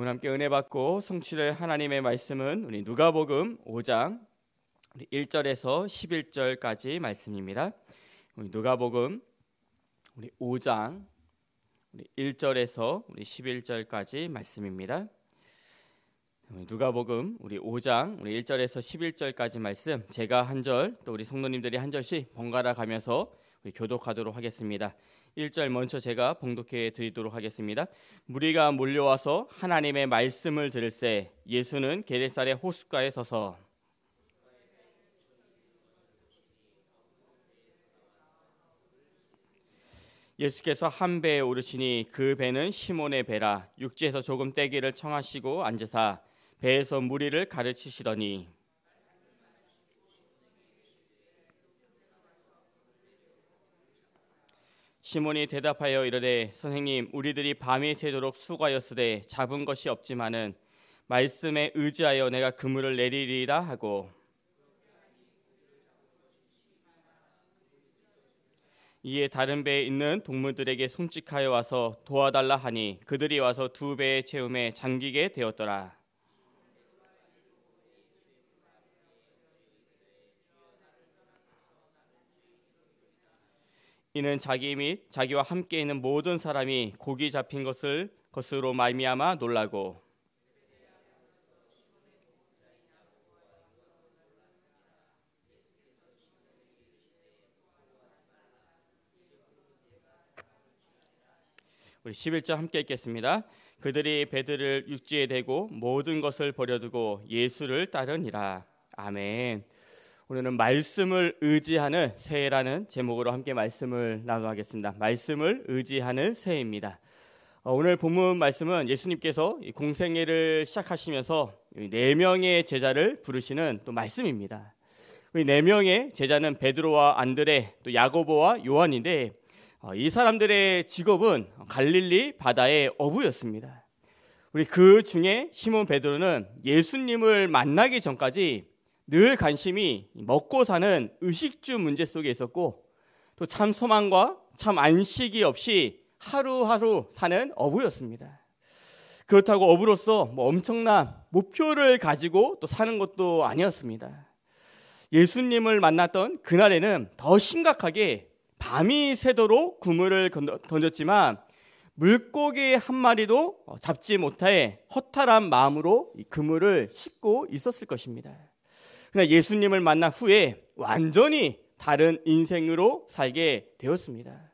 오늘 함께 은혜 받고 성취될 하나님의 말씀은 우리 누가복음 5장 1절에서 11절까지 말씀입니다. 우리 누가복음 우리 5장 우리 1절에서 우리 11절까지 말씀입니다. 누가복음 우리 5장 우리 1절에서 11절까지 말씀 제가 한 절 또 우리 성도님들이 한 절씩 번갈아 가면서 교독하도록 하겠습니다. 1절 먼저 제가 봉독해 드리도록 하겠습니다. 무리가 몰려와서 하나님의 말씀을 들을세 예수는 게레살의 호숫가에 서서 예수께서 한 배에 오르시니 그 배는 시몬의 배라 육지에서 조금 떼기를 청하시고 앉으사 배에서 무리를 가르치시더니 시몬이 대답하여 이르되 선생님 우리들이 밤이 새도록 수고하였으되 잡은 것이 없지만은 말씀에 의지하여 내가 그물을 내리리라 하고 이에 다른 배에 있는 동물들에게 송직하여 와서 도와달라 하니 그들이 와서 두 배의 채움에 잠기게 되었더라. 이는 자기 및 자기와 함께 있는 모든 사람이 고기 잡힌 것을 것으로 말미암아 놀라고 우리 11절 함께 읽겠습니다. 그들이 배들을 육지에 대고 모든 것을 버려두고 예수를 따르니라. 아멘. 오늘은 말씀을 의지하는 새라는 제목으로 함께 말씀을 나누겠습니다. 말씀을 의지하는 새입니다 어, 오늘 본문 말씀은 예수님께서 공생애를 시작하시면서 네 명의 제자를 부르시는 또 말씀입니다. 네 명의 제자는 베드로와 안드레, 또 야고보와 요한인데 어, 이 사람들의 직업은 갈릴리 바다의 어부였습니다. 우리 그 중에 시몬 베드로는 예수님을 만나기 전까지 늘 관심이 먹고 사는 의식주 문제 속에 있었고 또 참 소망과 참 안식이 없이 하루하루 사는 어부였습니다. 그렇다고 어부로서 뭐 엄청난 목표를 가지고 또 사는 것도 아니었습니다. 예수님을 만났던 그날에는 더 심각하게 밤이 새도록 그물을 던졌지만 물고기 한 마리도 잡지 못해 허탈한 마음으로 그물을 씻고 있었을 것입니다. 그러나 그러니까 예수님을 만난 후에 완전히 다른 인생으로 살게 되었습니다.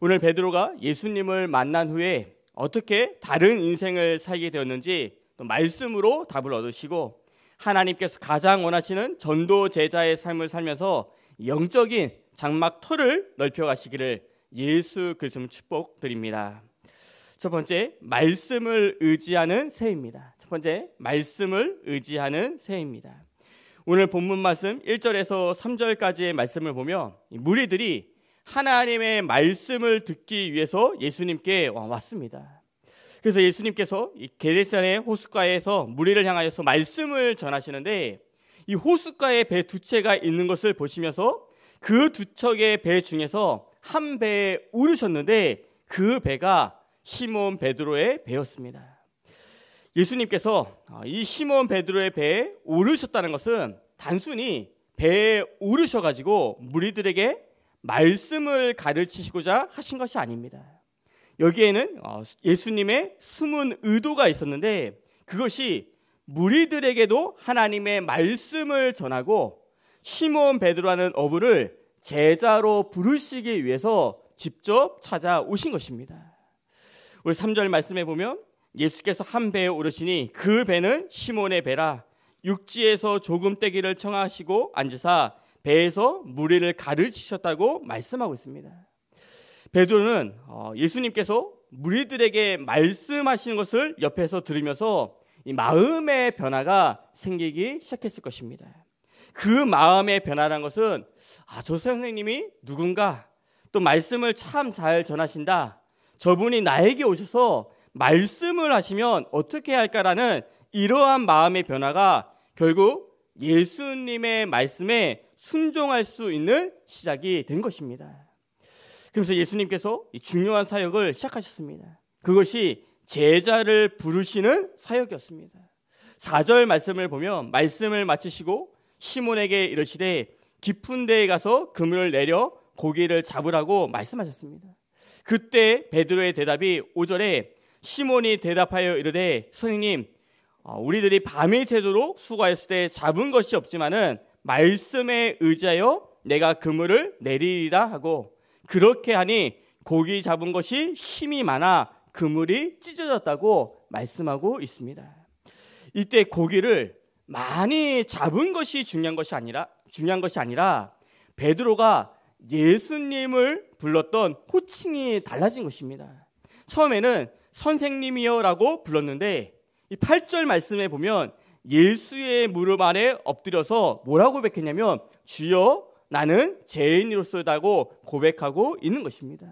오늘 베드로가 예수님을 만난 후에 어떻게 다른 인생을 살게 되었는지 말씀으로 답을 얻으시고 하나님께서 가장 원하시는 전도 제자의 삶을 살면서 영적인 장막 터를 넓혀 가시기를 예수 그리스도 축복드립니다. 첫 번째 말씀을 의지하는 새입니다. 첫 번째 말씀을 의지하는 새입니다. 오늘 본문 말씀 1절에서 3절까지의 말씀을 보면 무리들이 하나님의 말씀을 듣기 위해서 예수님께 왔습니다. 그래서 예수님께서 게레산의 호숫가에서 무리를 향하여서 말씀을 전하시는데 이 호숫가에 배두 채가 있는 것을 보시면서 그 두 척의 배 중에서 한 배에 오르셨는데 그 배가 시몬 베드로의 배였습니다. 예수님께서 아, 이 시몬 베드로의 배에 오르셨다는 것은 단순히 배에 오르셔 가지고 무리들에게 말씀을 가르치시고자 하신 것이 아닙니다. 여기에는 어, 예수님의 숨은 의도가 있었는데 그것이 무리들에게도 하나님의 말씀을 전하고 시몬 베드로라는 어부를 제자로 부르시기 위해서 직접 찾아오신 것입니다. 우리 3절 말씀에 보면 예수께서 한 배에 오르시니 그 배는 시몬의 배라 육지에서 조금 떼기를 청하시고 앉으사 배에서 무리를 가르치셨다고 말씀하고 있습니다. 베드로는 어, 예수님께서 무리들에게 말씀하시는 것을 옆에서 들으면서 마음의 변화가 생기기 시작했을 것입니다. 그 마음의 변화란 것은 아, 저 선생님이 누군가 또 말씀을 참 잘 전하신다. 저분이 나에게 오셔서 말씀을 하시면 어떻게 할까라는 이러한 마음의 변화가 결국 예수님의 말씀에 순종할 수 있는 시작이 된 것입니다. 그래서 예수님께서 중요한 사역을 시작하셨습니다. 그것이 제자를 부르시는 사역이었습니다. 4절 말씀을 보면 말씀을 마치시고 시몬에게 이르시되 깊은 데에 가서 그물을 내려 고기를 잡으라고 말씀하셨습니다. 그때 베드로의 대답이 5절에 시몬이 대답하여 이르되 선생님 어, 우리들이 밤이 새도록 수고했을 때 잡은 것이 없지만은 말씀에 의지하여 내가 그물을 내리리라 하고 그렇게 하니 고기 잡은 것이 힘이 많아 그물이 찢어졌다고 말씀하고 있습니다. 이때 고기를 많이 잡은 것이 중요한 것이 아니라 중요한 것이 아니라 베드로가 예수님을 불렀던 호칭이 달라진 것입니다. 처음에는 선생님이여라고 불렀는데 이 8절 말씀에 보면 예수의 무릎 아래 엎드려서 뭐라고 고백했냐면 주여 나는 죄인으로서다고 고백하고 있는 것입니다.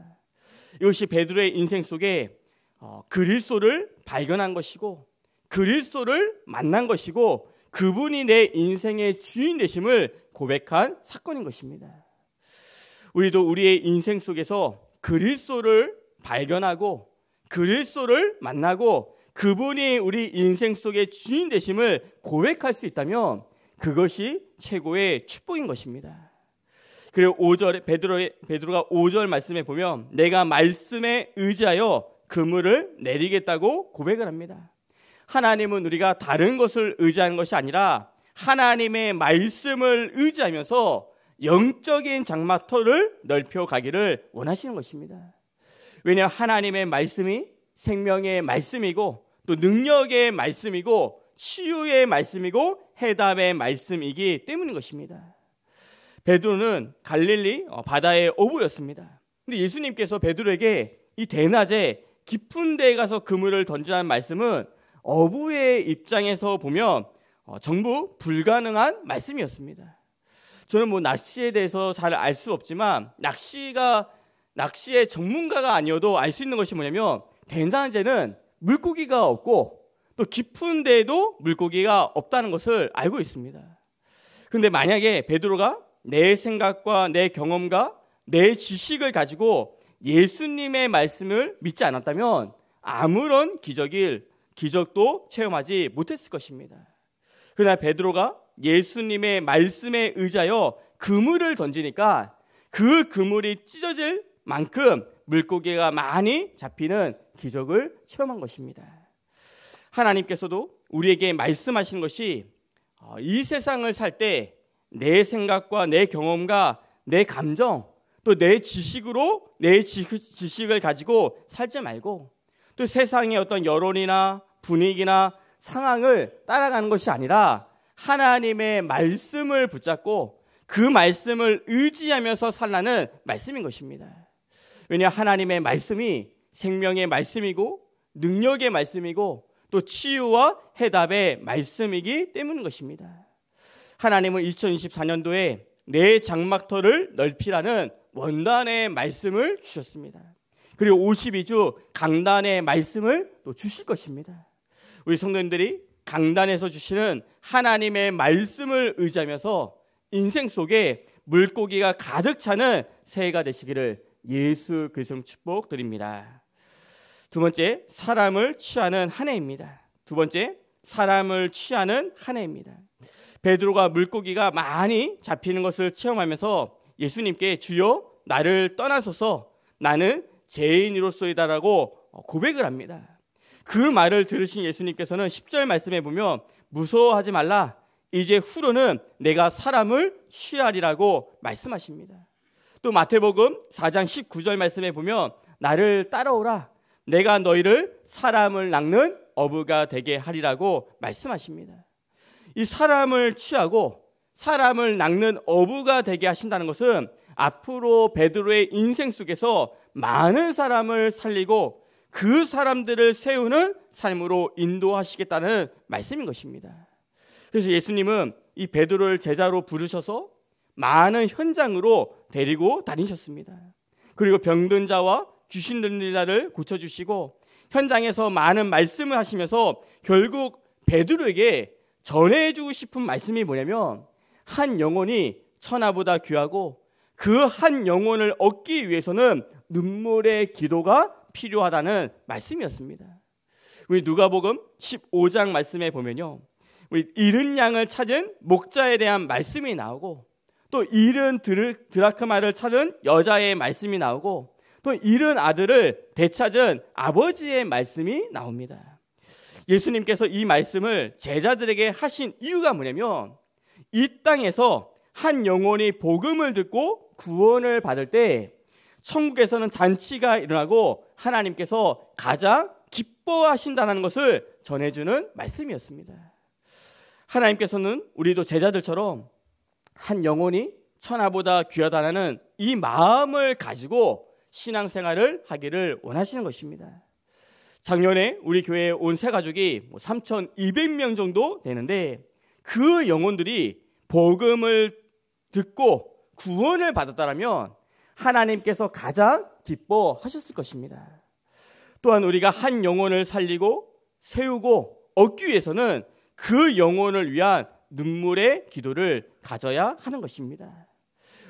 이것이 베드로의 인생 속에 어, 그릴소를 발견한 것이고 그릴소를 만난 것이고 그분이 내 인생의 주인 되심을 고백한 사건인 것입니다. 우리도 우리의 인생 속에서 그리스도를 발견하고 그리스도를 만나고 그분이 우리 인생 속의 주인 되심을 고백할 수 있다면 그것이 최고의 축복인 것입니다. 그리고 5절에 베드로의 베드로가 5절 말씀에 보면 내가 말씀에 의지하여 그물을 내리겠다고 고백을 합니다. 하나님은 우리가 다른 것을 의지하는 것이 아니라 하나님의 말씀을 의지하면서 영적인 장마터를 넓혀 가기를 원하시는 것입니다. 왜냐 하나님의 면하 말씀이 생명의 말씀이고 또 능력의 말씀이고 치유의 말씀이고 해답의 말씀이기 때문인 것입니다. 베드로는 갈릴리 어, 바다의 어부였습니다. 근데 예수님께서 베드로에게 이 대낮에 깊은 데에 가서 그물을 던지라는 말씀은 어부의 입장에서 보면 정부 어, 불가능한 말씀이었습니다. 저는 뭐 낚시에 대해서 잘 알 수 없지만 낚시가 낚시의 전문가가 아니어도 알 수 있는 것이 뭐냐면 된산제는 물고기가 없고 또 깊은 데에도 물고기가 없다는 것을 알고 있습니다. 근데 만약에 베드로가 내 생각과 내 경험과 내 지식을 가지고 예수님의 말씀을 믿지 않았다면 아무런 기적일 기적도 체험하지 못했을 것입니다. 그러나 베드로가 예수님의 말씀에 의자여 그물을 던지니까 그 그물이 찢어질 만큼 물고기가 많이 잡히는 기적을 체험한 것입니다. 하나님께서도 우리에게 말씀하신 것이 어, 이 세상을 살 때 내 생각과 내 경험과 내 감정 또 내 지식으로 내 지식을 가지고 살지 말고 또 세상의 어떤 여론이나 분위기나 상황을 따라가는 것이 아니라 하나님의 말씀을 붙잡고 그 말씀을 의지하면서 살라는 말씀인 것입니다. 왜냐 하나님의 면하 말씀이 생명의 말씀이고 능력의 말씀이고 또 치유와 해답의 말씀이기 때문인 것입니다. 하나님은 2024년도에 내 장막터를 넓히라는 원단의 말씀을 주셨습니다. 그리고 52주 강단의 말씀을 또 주실 것입니다. 우리 성도님들이 강단에서 주시는 하나님의 말씀을 의지하면서 인생 속에 물고기가 가득 차는 새해가 되시기를 예수 그리스도 축복 드립니다. 두 번째 사람을 취하는 한 해입니다. 두 번째 사람을 취하는 한 해입니다. 베드로가 물고기가 많이 잡히는 것을 체험하면서 예수님께 주여 나를 떠나소서 나는 죄인으로서이다라고 고백을 합니다. 그 말을 들으신 예수님께서는 10절 말씀해 보면 무서워하지 말라 이제 후로는 내가 사람을 취하리라고 말씀하십니다. 또 마태복음 4장 19절 말씀에 보면 나를 따라오라. 내가 너희를 사람을 낚는 어부가 되게 하리라고 말씀하십니다. 이 사람을 취하고 사람을 낚는 어부가 되게 하신다는 것은 앞으로 베드로의 인생 속에서 많은 사람을 살리고 그 사람들을 세우는 삶으로 인도하시겠다는 말씀인 것입니다. 그래서 예수님은 이 베드로를 제자로 부르셔서 많은 현장으로 데리고 다니셨습니다. 그리고 병든 자와 귀신 들린 자를 고쳐 주시고 현장에서 많은 말씀을 하시면서 결국 베드로에게 전해 주고 싶은 말씀이 뭐냐면 한 영혼이 천하보다 귀하고 그 한 영혼을 얻기 위해서는 눈물의 기도가 필요하다는 말씀이었습니다. 우리 누가복음 15장 말씀에 보면요. 우리 잃은 양을 찾은 목자에 대한 말씀이 나오고 또 잃은 드라크마를 찾은 여자의 말씀이 나오고 또 잃은 아들을 되찾은 아버지의 말씀이 나옵니다. 예수님께서 이 말씀을 제자들에게 하신 이유가 뭐냐면 이 땅에서 한 영혼이 복음을 듣고 구원을 받을 때 천국에서는 잔치가 일어나고 하나님께서 가장 기뻐하신다는 것을 전해주는 말씀이었습니다. 하나님께서는 우리도 제자들처럼 한 영혼이 천하보다 귀하다는 이 마음을 가지고 신앙생활을 하기를 원하시는 것입니다. 작년에 우리 교회에 온세 가족이 3,200명 뭐 정도 되는데 그 영혼들이 복음을 듣고 구원을 받았다면 하나님께서 가장 기뻐하셨을 것입니다. 또한 우리가 한 영혼을 살리고 세우고 얻기 위해서는 그 영혼을 위한 눈물의 기도를 가져야 하는 것입니다.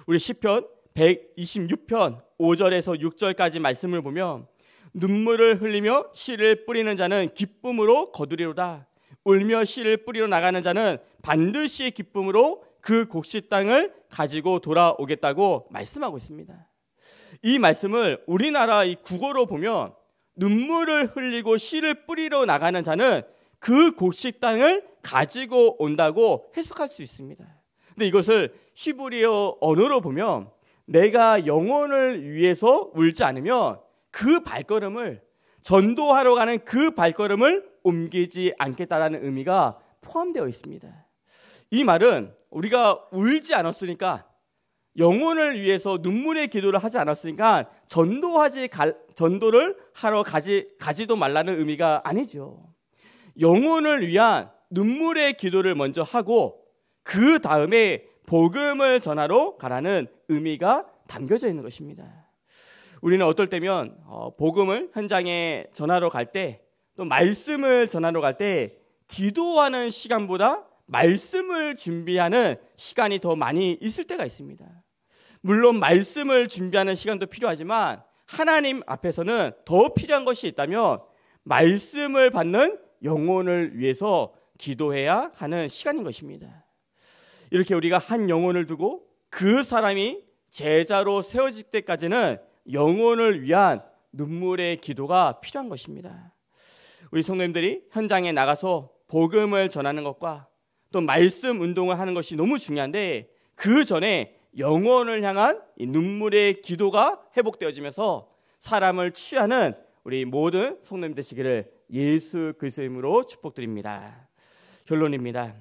우리 시편 126편 5절에서 6절까지 말씀을 보면 눈물을 흘리며 씨를 뿌리는 자는 기쁨으로 거두리로다. 울며 씨를 뿌리러 나가는 자는 반드시 기쁨으로 그 곡식 땅을 가지고 돌아오겠다고 말씀하고 있습니다. 이 말씀을 우리나라 이 국어로 보면 눈물을 흘리고 씨를 뿌리러 나가는 자는 그 곡식 땅을 가지고 온다고 해석할 수 있습니다. 근데 이것을 히브리어 언어로 보면 내가 영혼을 위해서 울지 않으면 그 발걸음을 전도하러 가는 그 발걸음을 옮기지 않겠다라는 의미가 포함되어 있습니다. 이 말은 우리가 울지 않았으니까 영혼을 위해서 눈물의 기도를 하지 않았으니까 전도하지 가, 전도를 하러 가지 가지도 말라는 의미가 아니죠. 영혼을 위한 눈물의 기도를 먼저 하고 그 다음에 복음을 전하러 가라는 의미가 담겨져 있는 것입니다. 우리는 어떨 때면 어, 복음을 현장에 전하러 갈 때 또 말씀을 전하러 갈 때 기도하는 시간보다 말씀을 준비하는 시간이 더 많이 있을 때가 있습니다. 물론 말씀을 준비하는 시간도 필요하지만 하나님 앞에서는 더 필요한 것이 있다면 말씀을 받는 영혼을 위해서 기도해야 하는 시간인 것입니다. 이렇게 우리가 한 영혼을 두고 그 사람이 제자로 세워질 때까지는 영혼을 위한 눈물의 기도가 필요한 것입니다. 우리 성도님들이 현장에 나가서 복음을 전하는 것과 또 말씀 운동을 하는 것이 너무 중요한데 그 전에 영혼을 향한 눈물의 기도가 회복되어지면서 사람을 취하는 우리 모든 성도님 되시기를 예수 그리스도 이름으로 축복드립니다. 결론입니다.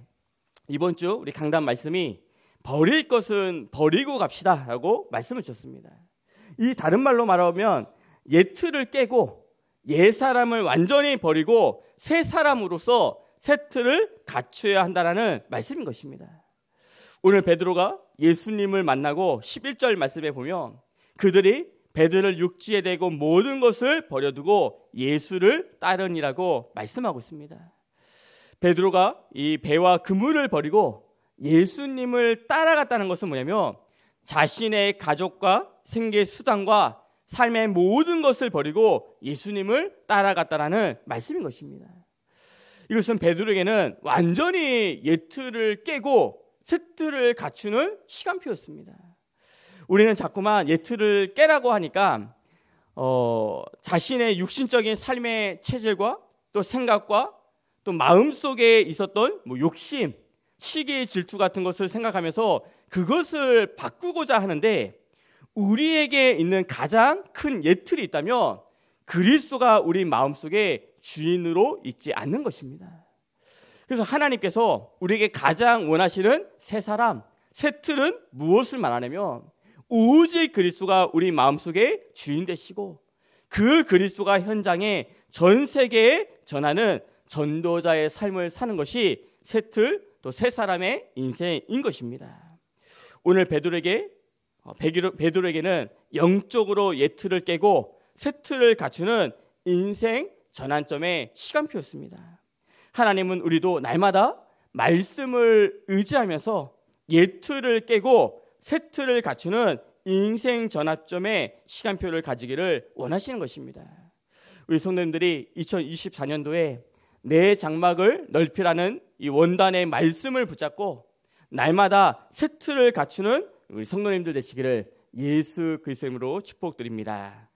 이번 주 우리 강단 말씀이 버릴 것은 버리고 갑시다라고 말씀을 주셨습니다. 이 다른 말로 말하면 옛 틀을 깨고 옛 사람을 완전히 버리고 새 사람으로서 새 틀을 갖춰야 한다는 말씀인 것입니다. 오늘 베드로가 예수님을 만나고 11절 말씀에 보면 그들이 베드를 육지에 대고 모든 것을 버려두고 예수를 따르니라고 말씀하고 있습니다. 베드로가 이 배와 그물을 버리고 예수님을 따라갔다는 것은 뭐냐면 자신의 가족과 생계 수단과 삶의 모든 것을 버리고 예수님을 따라갔다라는 말씀인 것입니다. 이것은 베드로에게는 완전히 예틀을 깨고 세트를 갖추는 시간표였습니다. 우리는 자꾸만 예틀을 깨라고 하니까 어, 자신의 육신적인 삶의 체질과 또 생각과 또 마음속에 있었던 뭐 욕심, 시기의 질투 같은 것을 생각하면서 그것을 바꾸고자 하는데 우리에게 있는 가장 큰 예틀이 있다면 그리스도가 우리 마음속에 주인으로 있지 않는 것입니다. 그래서 하나님께서 우리에게 가장 원하시는 새 사람, 새 틀은 무엇을 말하냐면 오직 그리스도가 우리 마음속에 주인 되시고 그 그리스도가 현장에 전 세계에 전하는 전도자의 삶을 사는 것이 세틀 또 세 사람의 인생인 것입니다. 오늘 베드로에게 어, 베드로에게는 영적으로 예틀을 깨고 세틀을 갖추는 인생 전환점의 시간표였습니다. 하나님은 우리도 날마다 말씀을 의지하면서 예틀을 깨고 세틀을 갖추는 인생 전환점의 시간표를 가지기를 원하시는 것입니다. 우리 성도님들이 2024년도에 내 장막을 넓히라는 이 원단의 말씀을 붙잡고 날마다 세트를 갖추는 우리 성도님들 되시기를 예수 그리스도님으로 축복드립니다.